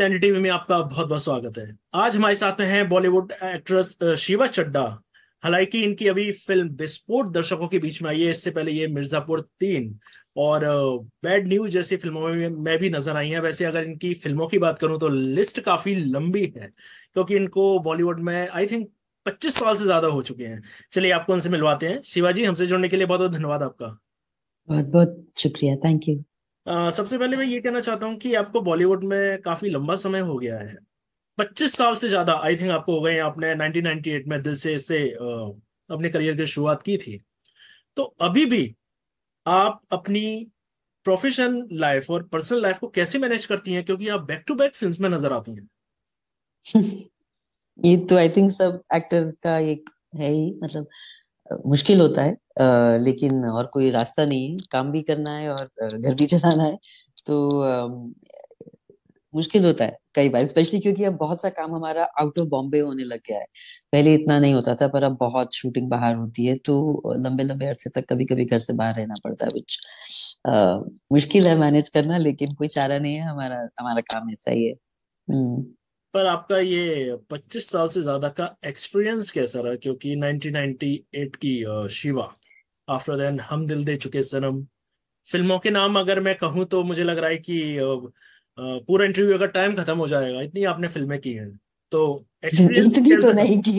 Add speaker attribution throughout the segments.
Speaker 1: TV में आपका बहुत बहुत स्वागत है आज हमारे साथ में है बॉलीवुड एक्ट्रेस शिवा चड्डा हालांकि इनकी अभी फिल्म विस्फोट दर्शकों के बीच में आई है इससे पहले ये मिर्जापुर तीन और बैड न्यूज जैसी फिल्मों में मैं भी नजर आई है वैसे अगर इनकी फिल्मों की बात करूं तो लिस्ट काफी लंबी है क्योंकि इनको बॉलीवुड में आई थिंक पच्चीस साल से ज्यादा हो चुके हैं चलिए आपको उनसे मिलवाते हैं शिवाजी हमसे जुड़ने के लिए बहुत बहुत धन्यवाद आपका
Speaker 2: बहुत बहुत शुक्रिया थैंक यू
Speaker 1: Uh, सबसे पहले मैं ये कहना चाहता हूँ कि आपको बॉलीवुड में काफी लंबा समय हो गया है पच्चीस साल से ज्यादा आई थिंक आपको हो गए आपने 1998 में दिल से इससे अपने करियर की शुरुआत की थी तो अभी भी आप अपनी प्रोफेशन लाइफ और पर्सनल लाइफ को कैसे मैनेज करती हैं क्योंकि आप बैक टू बैक फिल्म्स में नजर आती हैं ये तो आई थिंक सब एक्टर्स का एक
Speaker 2: है ही मतलब मुश्किल होता है आ, लेकिन और कोई रास्ता नहीं है काम भी करना है और घर भी चलाना है तो आ, मुश्किल होता है कई बार स्पेशली क्योंकि अब बहुत सा काम हमारा आउट ऑफ बॉम्बे होने लग गया है पहले इतना नहीं होता था पर अब बहुत शूटिंग बाहर होती है तो लंबे लंबे अरसे तक कभी कभी घर से बाहर रहना पड़ता है कुछ मुश्किल है मैनेज करना लेकिन कोई चारा नहीं है हमारा हमारा काम ऐसा ही है हम्म।
Speaker 1: पर आपका ये 25 साल से ज्यादा का एक्सपीरियंस कैसा रहा क्योंकि 1998 की शिवा आफ्टर देन हम दिल दे चुके सनम फिल्मों के नाम अगर मैं कहूँ तो मुझे लग रहा है कि पूरा इंटरव्यू का टाइम खत्म हो जाएगा इतनी आपने फिल्में की हैं तो एक्सपीरियंस तो इतनी तो नहीं की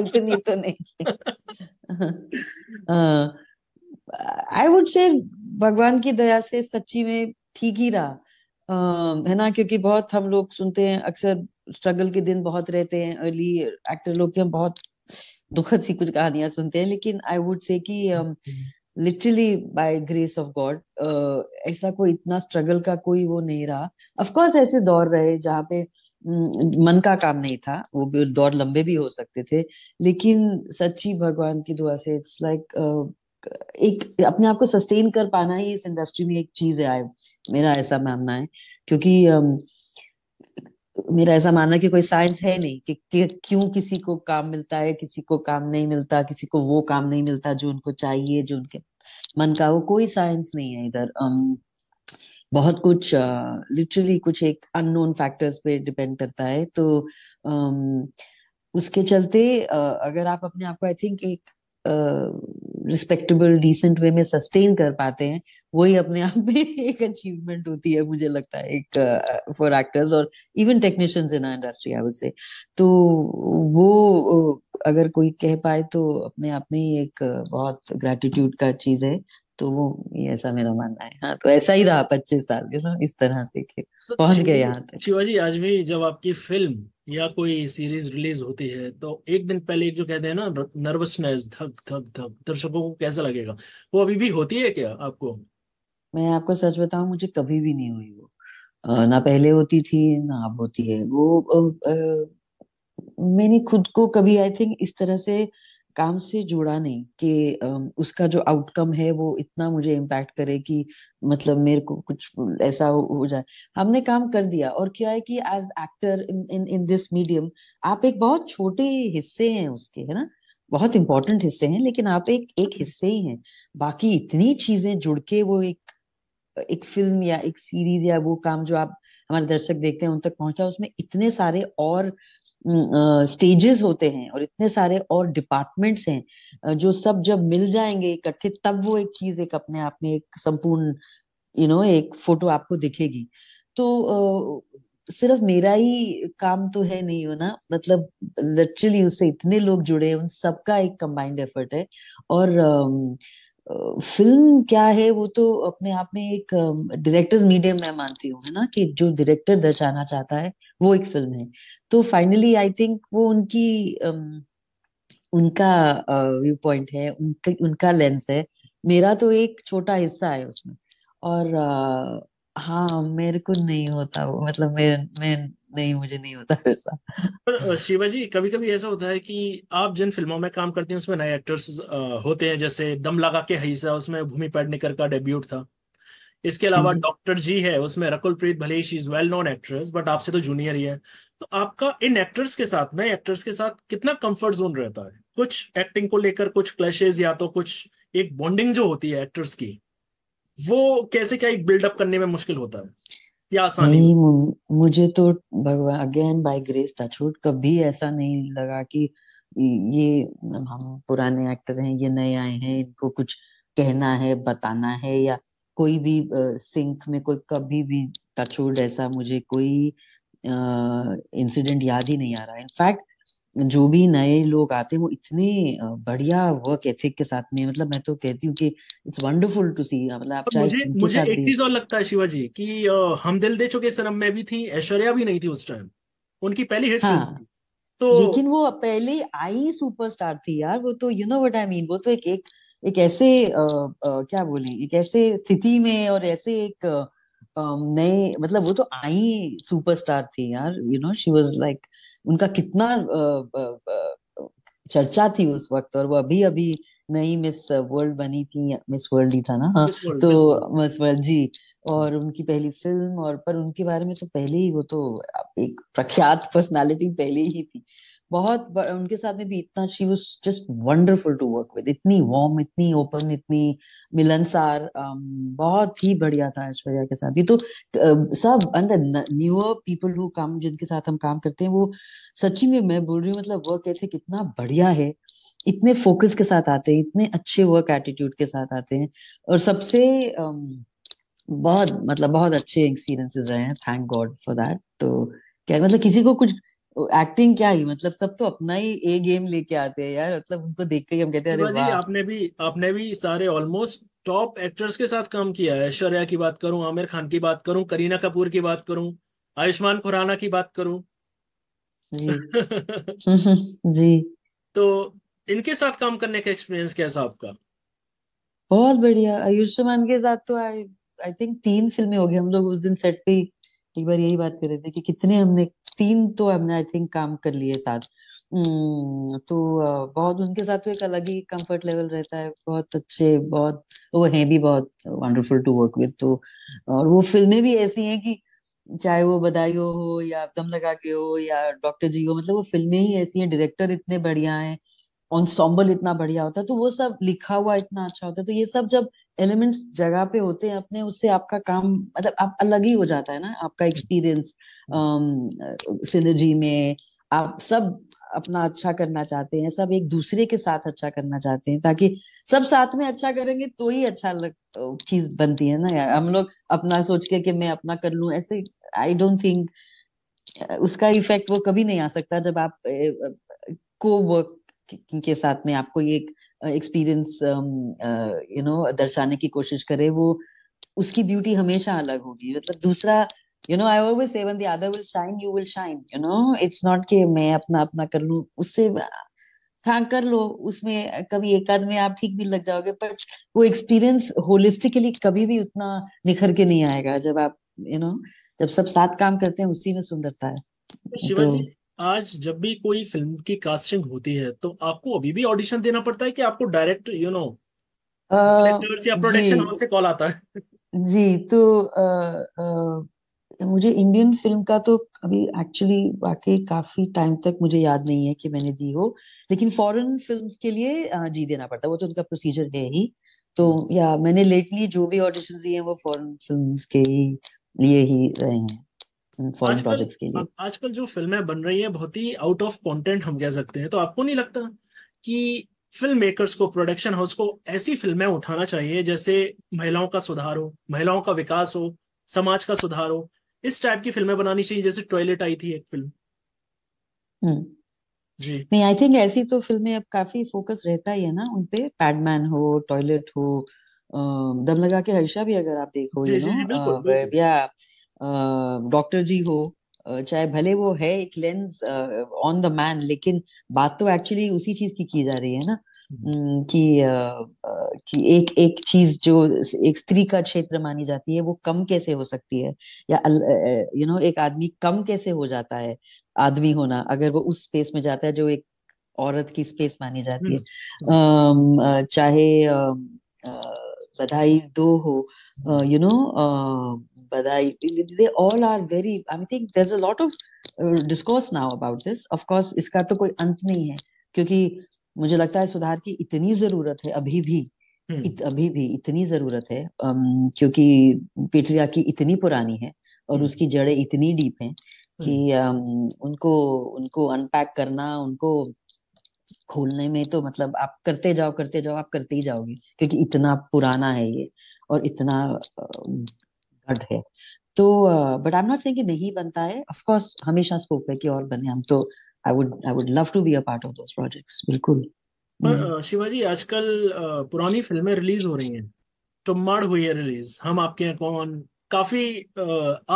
Speaker 1: इतनी तो नहीं
Speaker 2: आई वुड से भगवान की दया से सच्ची में ठीक ही रहा है ना क्योंकि बहुत हम लोग सुनते हैं अक्सर स्ट्रगल के दिन बहुत रहते हैं अर्ली एक्टर लोग के हम बहुत दुखद सी कुछ कहानियां सुनते हैं लेकिन आई वुड से कि literally by grace of God ऐसा कोई इतना स्ट्रगल का कोई वो नहीं रहा अफकोर्स ऐसे दौर रहे जहाँ पे मन का काम नहीं था वो दौर लंबे भी हो सकते थे लेकिन सच्ची भगवान की दुआ से इट्स लाइक एक अपने आप को सस्टेन कर पाना ही इस इंडस्ट्री में एक चीज है मेरा ऐसा मानना है क्योंकि मेरा ऐसा मानना कि कोई साइंस है नहीं कि, कि क्यों किसी को काम मिलता है किसी को काम नहीं मिलता किसी को वो काम नहीं मिलता जो उनको चाहिए जो उनके मन का वो कोई साइंस नहीं है इधर um, बहुत कुछ लिटरली uh, कुछ एक अननोन फैक्टर्स पे डिपेंड करता है तो um, उसके चलते uh, अगर आप अपने आप को आई थिंक एक uh, रिस्पेक्टेबल डिसेंट वे में सस्टेन कर पाते हैं वही अपने आप में एक अचीवमेंट होती है मुझे लगता है एक फॉर एक्टर्स और even technicians in industry I would say तो वो अगर कोई कह पाए तो अपने आप में ही एक बहुत ग्रेटिट्यूड का चीज है तो वो ऐसा मेरा मानना है हाँ तो ऐसा ही रहा पच्चीस साल इस तरह से तो पहुंच गए यहाँ
Speaker 1: तक शिवाजी आज भी जब आपकी फिल्म या कोई सीरीज रिलीज होती है तो एक दिन पहले एक जो कहते हैं ना नर्वसनेस धक धक धक दर्शकों को कैसा लगेगा वो अभी भी होती है क्या आपको
Speaker 2: मैं आपको सच बताऊ मुझे कभी भी नहीं हुई वो ना पहले होती थी ना अब होती है वो आ, आ, मैंने खुद को कभी आई थिंक इस तरह से काम से जुड़ा नहीं कि उसका जो आउटकम है वो इतना मुझे इम्पैक्ट करे कि मतलब मेरे को कुछ ऐसा हो, जाए हमने काम कर दिया और क्या है कि as actor in in this medium आप एक बहुत छोटे हिस्से हैं उसके है ना बहुत इंपॉर्टेंट हिस्से हैं लेकिन आप एक एक हिस्से ही हैं बाकी इतनी चीजें जुड़ के वो एक एक फिल्म या एक सीरीज या वो काम जो आप हमारे दर्शक देखते हैं उन तक पहुंचा उसमें इतने सारे और स्टेजेस uh, होते हैं और इतने सारे और डिपार्टमेंट्स हैं जो सब जब मिल जाएंगे इकट्ठे तब वो एक चीज एक अपने आप में एक संपूर्ण यू नो एक फोटो आपको दिखेगी तो uh, सिर्फ मेरा ही काम तो है नहीं हो ना मतलब लिटरली उससे इतने लोग जुड़े हैं उन सबका एक कंबाइंड एफर्ट है और uh, फिल्म क्या है वो तो अपने आप में एक डायरेक्टर्स मीडियम मैं मानती हूँ है ना कि जो डायरेक्टर दर्शाना चाहता है वो एक फिल्म है तो फाइनली आई थिंक वो उनकी उनका व्यू पॉइंट है उनका उनका लेंस है मेरा तो एक छोटा हिस्सा है उसमें और हाँ मेरे को नहीं होता वो मतलब मैं मैं नहीं मुझे नहीं होता ऐसा
Speaker 1: पर शिवा जी कभी कभी ऐसा होता है कि आप जिन फिल्मों में काम करती हैं उसमें नए एक्टर्स होते हैं जैसे दम लगा के हईसा उसमें भूमि पेडनेकर का डेब्यूट था इसके हाँ अलावा डॉक्टर जी है उसमें रकुल प्रीत भले she is well known actress but आपसे तो जूनियर ही है तो आपका इन एक्टर्स के साथ नए एक्टर्स के साथ कितना कंफर्ट जोन रहता है कुछ एक्टिंग को लेकर कुछ क्लैशेज या तो कुछ एक बॉन्डिंग जो होती है एक्टर्स की वो कैसे क्या एक बिल्डअप करने में मुश्किल होता है या आसानी नहीं
Speaker 2: मुझे तो भगवान अगेन बाय ग्रेस टचवुड कभी ऐसा नहीं लगा कि ये हम पुराने एक्टर हैं ये नए आए हैं इनको कुछ कहना है बताना है या कोई भी सिंक में कोई कभी भी टचवुड ऐसा मुझे कोई इंसिडेंट याद ही नहीं आ रहा इनफैक्ट जो भी नए लोग आते हैं वो इतने बढ़िया वर्क एथिक के साथ में मतलब मैं तो कहती हूँ कि इट्स वंडरफुल टू सी मतलब आप
Speaker 1: चाहे मुझे मुझे साथ एक चीज और लगता है शिवाजी कि हम दिल दे चुके सनम में भी थी ऐश्वर्या भी नहीं थी उस टाइम उनकी पहली हिट हाँ, थी तो लेकिन
Speaker 2: वो पहले आई सुपरस्टार थी यार वो तो you know what I mean वो तो एक एक एक ऐसे आ, आ, क्या बोले एक ऐसे स्थिति में और ऐसे एक नए मतलब वो तो आई सुपरस्टार थी यार you know she was like उनका कितना चर्चा थी उस वक्त और वो अभी अभी नई मिस वर्ल्ड बनी थी मिस वर्ल्ड ही था ना हाँ तो मिस वर्ल्ड जी और उनकी पहली फिल्म और पर उनके बारे में तो पहले ही वो तो एक प्रख्यात पर्सनालिटी पहले ही थी बहुत उनके साथ में भी इतना she was just wonderful to work with इतनी वार्म इतनी ओपन इतनी मिलनसार um, बहुत ही बढ़िया था ऐश्वर्या के साथ भी तो सब अंदर न्यूअर पीपल हु काम जिनके साथ हम काम करते हैं वो सच्ची में मैं बोल रही हूँ मतलब वर्क कहते कितना बढ़िया है इतने फोकस के साथ आते हैं इतने अच्छे वर्क एटीट्यूड के साथ आते हैं और सबसे um, बहुत मतलब बहुत अच्छे एक्सपीरियंसेस रहे हैं थैंक गॉड फॉर दैट तो क्या मतलब किसी को कुछ एक्टिंग क्या ही मतलब सब तो अपना ही ए गेम लेके आते हैं यार मतलब उनको देख के हम कहते हैं अरे वाह
Speaker 1: आपने भी आपने भी सारे ऑलमोस्ट टॉप एक्टर्स के साथ काम किया है ऐश्वर्या की बात करूं आमिर खान की बात करूं करीना कपूर की बात करूं आयुष्मान खुराना की बात करूं जी जी तो इनके साथ काम करने का एक्सपीरियंस कैसा आपका
Speaker 2: बहुत बढ़िया आयुष्मान के साथ तो आई आई थिंक तीन फिल्में हो गई हम लोग उस दिन सेट पे एक बार यही बात कर रहे थे कि कितने हमने तीन तो हमने आई थिंक काम कर लिए साथ हम्म, तो बहुत उनके साथ तो एक अलग ही कंफर्ट लेवल रहता है बहुत अच्छे बहुत वो हैं भी बहुत वंडरफुल टू वर्क विद तो और वो फिल्में भी ऐसी हैं कि चाहे वो बधाई हो या दम लगा के हो या डॉक्टर जी हो मतलब वो फिल्में ही ऐसी हैं डायरेक्टर इतने बढ़िया हैं ऑनसॉम्बल इतना बढ़िया होता है तो वो सब लिखा हुआ इतना अच्छा होता है तो ये सब जब एलिमेंट्स जगह पे होते हैं अपने उससे आपका काम मतलब आप अलग ही हो जाता है ना आपका एक्सपीरियंस हम्म। सिनर्जी um, में आप सब अपना अच्छा करना चाहते हैं सब एक दूसरे के साथ अच्छा करना चाहते हैं ताकि सब साथ में अच्छा करेंगे तो ही अच्छा लग तो चीज बनती है ना यार हम लोग अपना सोच के कि मैं अपना कर लू ऐसे आई डोंट थिंक उसका इफेक्ट वो कभी नहीं आ सकता जब आप को वर्क के साथ में आपको एक एक्सपीरियंस यू नो दर्शाने की कोशिश करे वो उसकी ब्यूटी हमेशा अलग होगी मतलब दूसरा you know I always say the other will shine you will shine you know it's not कि मैं अपना अपना कर लूं उससे हाँ कर लो उसमें कभी एक आध में आप ठीक भी लग जाओगे बट वो एक्सपीरियंस होलिस्टिकली कभी भी उतना निखर के नहीं आएगा जब आप यू you नो know, जब सब साथ काम करते हैं उसी में सुंदरता है
Speaker 1: तो, आज जब भी कोई फिल्म की कास्टिंग होती है तो आपको अभी भी ऑडिशन देना पड़ता है कि आपको डायरेक्ट यू नो से कॉल आता है
Speaker 2: जी तो आ, आ, मुझे इंडियन फिल्म का तो अभी एक्चुअली वाकई काफी टाइम तक मुझे याद नहीं है कि मैंने दी हो लेकिन फॉरेन फिल्म्स के लिए जी देना पड़ता है वो तो उनका प्रोसीजर है ही तो या मैंने लेटली जो भी
Speaker 1: ऑडिशन दिए हैं वो फॉरेन
Speaker 2: फिल्म्स के ही लिए ही रहे हैं फॉरेन प्रोजेक्ट्स के लिए
Speaker 1: आजकल जो फिल्में बन रही हैं बहुत ही आउट ऑफ कंटेंट हम कह सकते हैं तो आपको नहीं लगता कि फिल्म मेकर्स को प्रोडक्शन हाउस को ऐसी फिल्में उठाना चाहिए जैसे महिलाओं का सुधार हो महिलाओं का विकास हो समाज का सुधार हो इस टाइप की फिल्में बनानी चाहिए जैसे टॉयलेट आई थी एक फिल्म हम्म। जी
Speaker 2: नहीं आई थिंक ऐसी तो फिल्में अब काफी फोकस रहता ही है ना उनपे पैडमैन हो टॉयलेट हो दम लगा के हर्षा भी अगर आप देखो जी, जी, जी, बिल्कुल, नो या डॉक्टर जी हो चाहे भले वो है एक लेंस ऑन द मैन लेकिन बात तो एक्चुअली उसी चीज की की जा रही है ना हम्म। कि कि एक एक चीज जो एक स्त्री का क्षेत्र मानी जाती है वो कम कैसे हो सकती है या यू नो एक आदमी कम कैसे हो जाता है आदमी होना अगर वो उस स्पेस में जाता है जो एक औरत की स्पेस मानी जाती है हम्म, हम्म। चाहे बधाई दो हो you know Badai, they all are very, I mean, think there's a discourse now about this of course इसका तो कोई अंत नहीं है क्योंकि मुझे लगता है सुधार की इतनी जरूरत है अभी भी हम्म। इत, अभी भी इतनी जरूरत है um, क्योंकि पेट्रिया की इतनी पुरानी है और हम्म। उसकी जड़ें इतनी डीप हैं हम्म। कि um, उनको उनको अनपैक करना उनको खोलने में तो मतलब आप करते जाओ करते जाओ आप करते ही जाओगे क्योंकि इतना पुराना है ये और इतना अर्थ है तो बट आई एम नॉट कि नहीं बनता है ऑफ कोर्स हमेशा स्कोप है कि और बने हम तो I would I would love to be a part of those projects
Speaker 1: बिल्कुल पर हम्म। शिवाजी आजकल पुरानी फिल्में रिलीज हो रही हैं टुम्माड़ हुई है रिलीज हम आपके हैं कौन काफी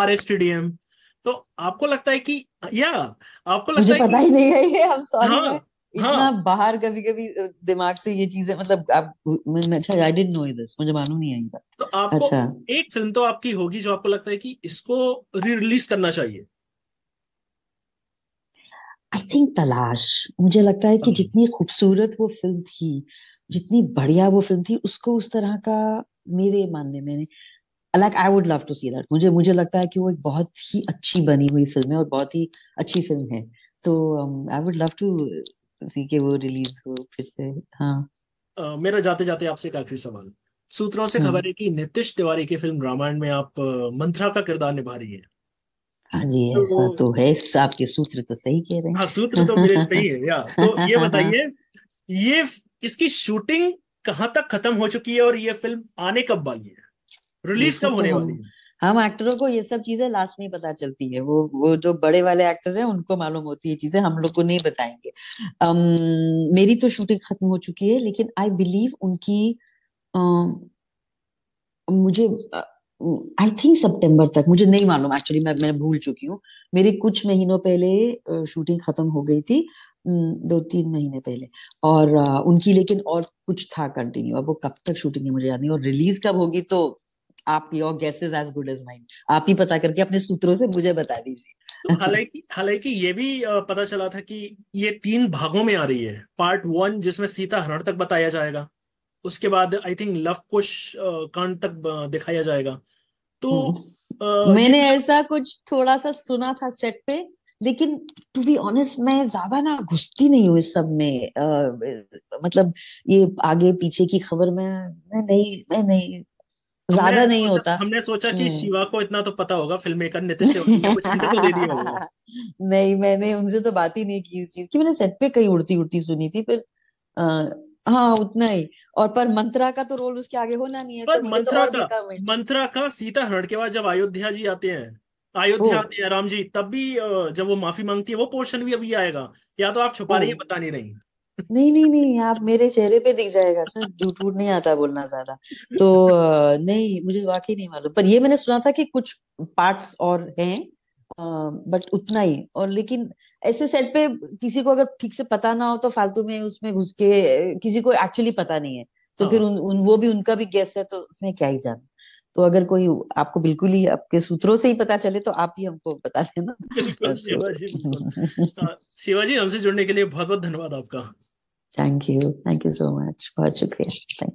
Speaker 1: R S T D M तो आपको लगता है कि या आपको लगता मुझे है पता कि, ही नहीं है ये हम सॉरी हाँ,
Speaker 2: इतना हाँ. बाहर कभी कभी दिमाग से ये चीजें मतलब आप मैं अच्छा आई डिडंट नो दिस मुझे मालूम नहीं आई बात तो
Speaker 1: आपको अच्छा एक फिल्म तो आपकी होगी जो आपको लगता है कि इसको री रिलीज करना चाहिए
Speaker 2: आई थिंक तलाश मुझे लगता है कि हाँ। जितनी खूबसूरत वो फिल्म थी जितनी बढ़िया वो फिल्म थी उसको उस तरह का मेरे मानने में like I would love to see that मुझे मुझे लगता है कि वो एक बहुत ही अच्छी बनी हुई फिल्म है और बहुत ही अच्छी फिल्म है तो आई वुड लव टू उसी के वो रिलीज हो फिर
Speaker 1: से हाँ uh, मेरा जाते जाते आपसे एक आखिरी सवाल सूत्रों से हाँ। खबर है कि नितिश तिवारी की फिल्म रामायण में आप मंथरा का किरदार निभा रही है हाँ जी तो ऐसा तो
Speaker 2: है आपके सूत्र तो सही कह रहे हैं हाँ सूत्र तो मेरे सही है या तो ये बताइए
Speaker 1: ये इसकी शूटिंग कहाँ तक खत्म हो चुकी है और ये फिल्म आने कब वाली है रिलीज कब होने तो वाली है
Speaker 2: हम एक्टरों को ये सब चीजें लास्ट में पता चलती है वो वो जो बड़े वाले एक्टर हैं उनको मालूम होती है चीजें हम लोग को नहीं बताएंगे um, मेरी तो शूटिंग खत्म हो चुकी है लेकिन आई बिलीव उनकी uh, मुझे आई थिंक सितंबर तक मुझे नहीं मालूम एक्चुअली मैं मैं भूल चुकी हूँ मेरी कुछ महीनों पहले शूटिंग खत्म हो गई थी दो तीन महीने पहले और उनकी लेकिन और कुछ था कंटिन्यू अब वो कब तक शूटिंग है मुझे याद नहीं और रिलीज कब होगी तो आप your guess is as good as mine आप ही पता करके अपने सूत्रों से मुझे बता दीजिए
Speaker 1: तो हालांकि हालांकि ये भी पता चला था कि ये तीन भागों में आ रही है पार्ट वन जिसमें सीता हरण तक बताया जाएगा उसके बाद आई थिंक लव कुश कांड तक दिखाया जाएगा तो
Speaker 2: आ, हम्म। मैंने ऐसा कुछ थोड़ा सा सुना था सेट पे लेकिन टू बी ऑनेस्ट मैं ज्यादा ना घुसती नहीं हूँ इस सब में आ, मतलब ये आगे पीछे की खबर में मैं नहीं मैं नहीं ज्यादा नहीं होता
Speaker 1: हमने सोचा कि हम्म। शिवा को इतना तो पता होगा फिल्म मेकर नितिश तो दे दिया
Speaker 2: होगा नहीं मैंने उनसे तो बात ही नहीं की इस चीज की मैंने सेट पे कहीं उड़ती उड़ती सुनी थी फिर आ, हाँ उतना ही और पर मंत्रा का तो रोल उसके आगे होना नहीं है पर तो, तो मंत्रा तो का
Speaker 1: मंत्रा का सीता हरण के बाद जब अयोध्या जी आते हैं अयोध्या आते हैं राम जी तब भी जब वो माफी मांगती है वो पोर्शन भी अभी आएगा या तो आप छुपा रही है बता नहीं रही
Speaker 2: नहीं नहीं नहीं आप मेरे चेहरे पे दिख जाएगा सर झूठ वूट नहीं आता बोलना ज्यादा तो नहीं मुझे वाकई नहीं मालूम पर ये मैंने सुना था कि कुछ पार्ट्स और हैं बट उतना ही और लेकिन ऐसे सेट पे किसी को अगर ठीक से पता ना हो तो फालतू में उसमें घुस के किसी को एक्चुअली पता नहीं है तो फिर हाँ। उन, उन वो भी उनका भी गेस्ट है तो उसमें क्या ही जाना तो अगर कोई आपको बिल्कुल ही आपके सूत्रों से ही पता चले तो आप ही हमको बता देना
Speaker 1: शिवाजी हाँ, शिवाजी हमसे जुड़ने के लिए बहुत बहुत धन्यवाद आपका
Speaker 2: Thank you. Thank you so much. Thank you.